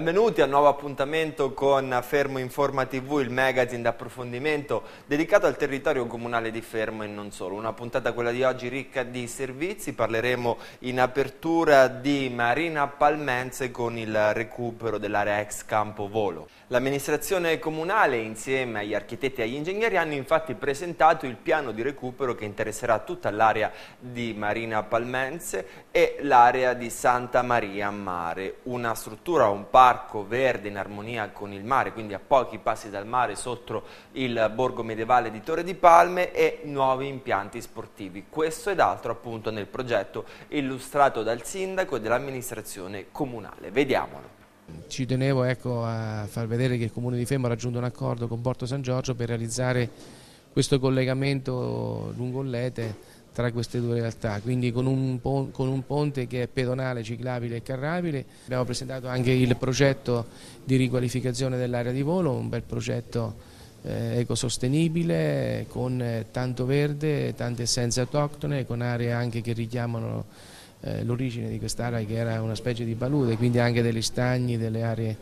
Benvenuti al nuovo appuntamento con Fermo Informa TV, il magazine d'approfondimento dedicato al territorio comunale di Fermo e non solo. Una puntata quella di oggi ricca di servizi, parleremo in apertura di Marina Palmense con il recupero dell'area ex Campo Volo. L'amministrazione comunale insieme agli architetti e agli ingegneri hanno infatti presentato il piano di recupero che interesserà tutta l'area di Marina Palmense e l'area di Santa Maria Mare, una struttura, un parco parco verde in armonia con il mare, quindi a pochi passi dal mare sotto il borgo medievale di Torre di Palme e nuovi impianti sportivi. Questo ed altro appunto nel progetto illustrato dal sindaco e dell'amministrazione comunale. Vediamolo. Ci tenevo ecco, a far vedere che il Comune di Fermo ha raggiunto un accordo con Porto San Giorgio per realizzare questo collegamento lungo Lete tra queste due realtà, quindi con un, con un, ponte che è pedonale, ciclabile e carrabile. Abbiamo presentato anche il progetto di riqualificazione dell'area di volo, un bel progetto eh, ecosostenibile con eh, tanto verde, tante essenze autoctone, con aree anche che richiamano eh, l'origine di quest'area che era una specie di palude, quindi anche degli stagni, delle aree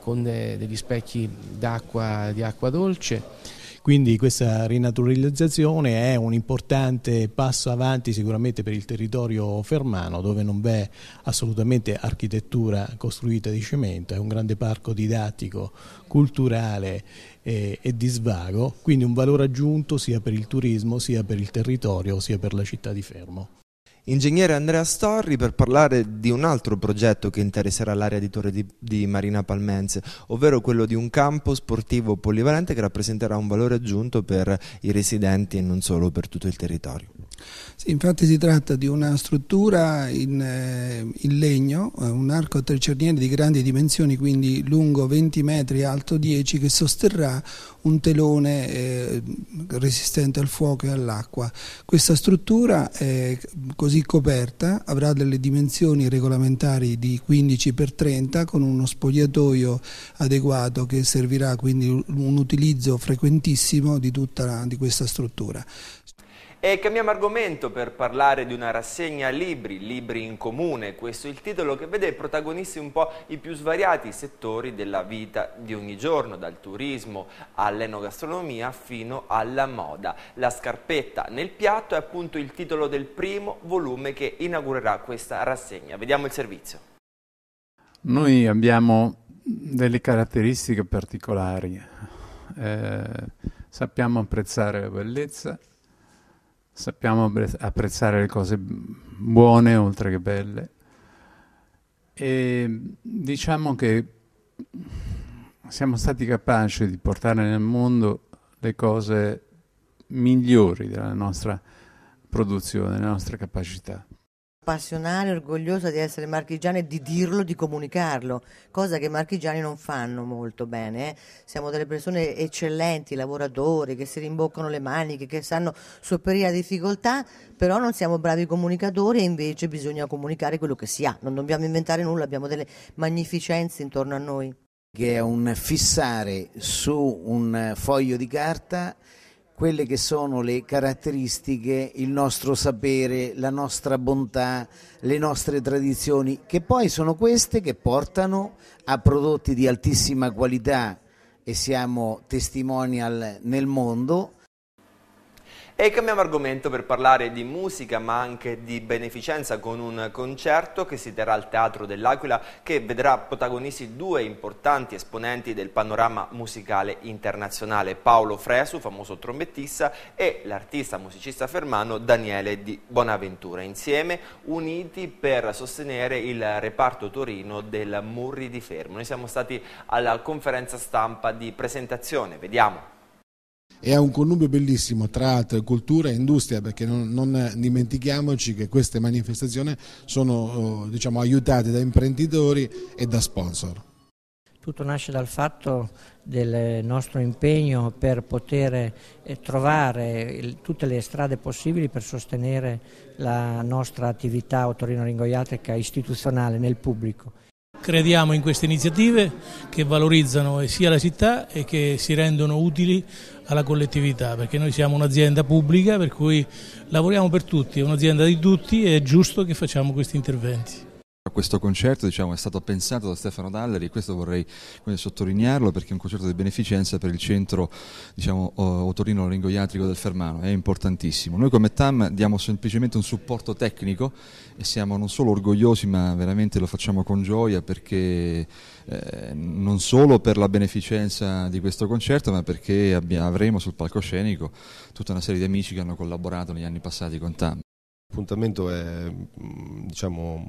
con de, eh, degli specchi d'acqua, di acqua dolce quindi questa rinaturalizzazione è un importante passo avanti sicuramente per il territorio fermano dove non v'è assolutamente architettura costruita di cemento, è un grande parco didattico, culturale e, eh, e di svago, quindi un valore aggiunto sia per il turismo, sia per il territorio, sia per la città di Fermo ingegnere Andrea Storri per parlare di un altro progetto che interesserà l'area di Torre di, di, Marina Palmense, ovvero quello di un campo sportivo polivalente che rappresenterà un valore aggiunto per i residenti e non solo per tutto il territorio. Sì, infatti si tratta di una struttura in, eh, in legno, eh, un arco a trecerniere di grandi dimensioni, quindi lungo 20 metri, alto 10, che sosterrà un telone eh, resistente al fuoco e all'acqua. Questa struttura è così coperta avrà delle dimensioni regolamentari di 15 x 30 con uno spogliatoio adeguato che servirà quindi un utilizzo frequentissimo di tutta la, di questa struttura. E cambiamo argomento per parlare di una rassegna libri, libri in comune, questo è il titolo che vede protagonisti un po' i più svariati settori della vita di ogni giorno, dal turismo all'enogastronomia fino alla moda. La scarpetta nel piatto è appunto il titolo del primo volume che inaugurerà questa rassegna. Vediamo il servizio. Noi abbiamo delle caratteristiche particolari, eh, sappiamo apprezzare la bellezza, sappiamo apprezzare le cose buone oltre che belle. E diciamo che siamo stati capaci di portare nel mondo le cose migliori della nostra produzione, della nostra capacità passionale, orgogliosa di essere marchigiana e di dirlo, di comunicarlo, cosa che i marchigiani non fanno molto bene. Eh. Siamo delle persone eccellenti, lavoratori, che si rimboccano le maniche, che sanno sopperire a difficoltà, però non siamo bravi comunicatori e invece bisogna comunicare quello che si ha, non dobbiamo inventare nulla, abbiamo delle magnificenze intorno a noi. Che è un fissare su un foglio di carta quelle che sono le caratteristiche, il nostro sapere, la nostra bontà, le nostre tradizioni, che poi sono queste che portano a prodotti di altissima qualità e siamo testimonial nel mondo e cambiamo argomento per parlare di musica ma anche di beneficenza con un concerto che si terrà al Teatro dell'Aquila che vedrà protagonisti due importanti esponenti del panorama musicale internazionale Paolo Fresu, famoso trombettista e l'artista musicista fermano Daniele Di Bonaventura insieme uniti per sostenere il reparto Torino del Murri di Fermo. Noi siamo stati alla conferenza stampa di presentazione, vediamo e ha un connubio bellissimo tra cultura e industria perché non, non dimentichiamoci che queste manifestazioni sono eh, diciamo, aiutate da imprenditori e da sponsor. Tutto nasce dal fatto del nostro impegno per poter eh, trovare tutte le strade possibili per sostenere la nostra attività otorino-ringoiatrica istituzionale nel pubblico. Crediamo in queste iniziative che valorizzano sia la città e che si rendono utili alla collettività, perché noi siamo un'azienda pubblica per cui lavoriamo per tutti, è un'azienda di tutti e è giusto che facciamo questi interventi. Questo concerto diciamo, è stato pensato da Stefano Dalleri e questo vorrei sottolinearlo perché è un concerto di beneficenza per il centro diciamo, otorino ringoiatrico del Fermano, è importantissimo. Noi come TAM diamo semplicemente un supporto tecnico e siamo non solo orgogliosi ma veramente lo facciamo con gioia perché eh, non solo per la beneficenza di questo concerto ma perché avremo sul palcoscenico tutta una serie di amici che hanno collaborato negli anni passati con TAM. L'appuntamento è mm, diciamo,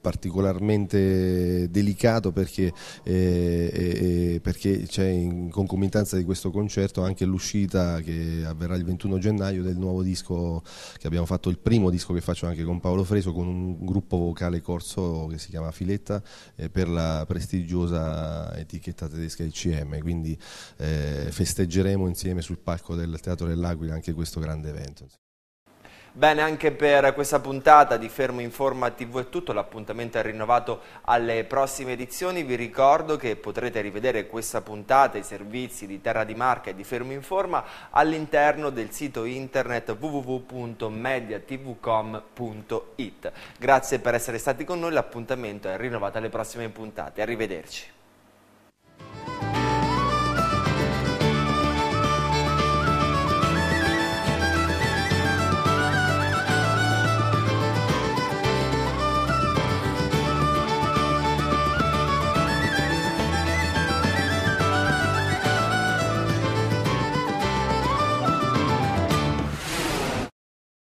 particolarmente delicato perché, eh, eh, eh, perché c'è in concomitanza di questo concerto anche l'uscita che avverrà il 21 gennaio del nuovo disco che abbiamo fatto, il primo disco che faccio anche con Paolo Freso con un gruppo vocale corso che si chiama Filetta eh, per la prestigiosa etichetta tedesca ICM, quindi eh, festeggeremo insieme sul palco del Teatro dell'Aquila anche questo grande evento. Bene, anche per questa puntata di Fermo Informa TV è tutto, l'appuntamento è rinnovato alle prossime edizioni, vi ricordo che potrete rivedere questa puntata, i servizi di Terra di Marca e di Fermo Informa all'interno del sito internet www.mediatvcom.it. Grazie per essere stati con noi, l'appuntamento è rinnovato alle prossime puntate, arrivederci.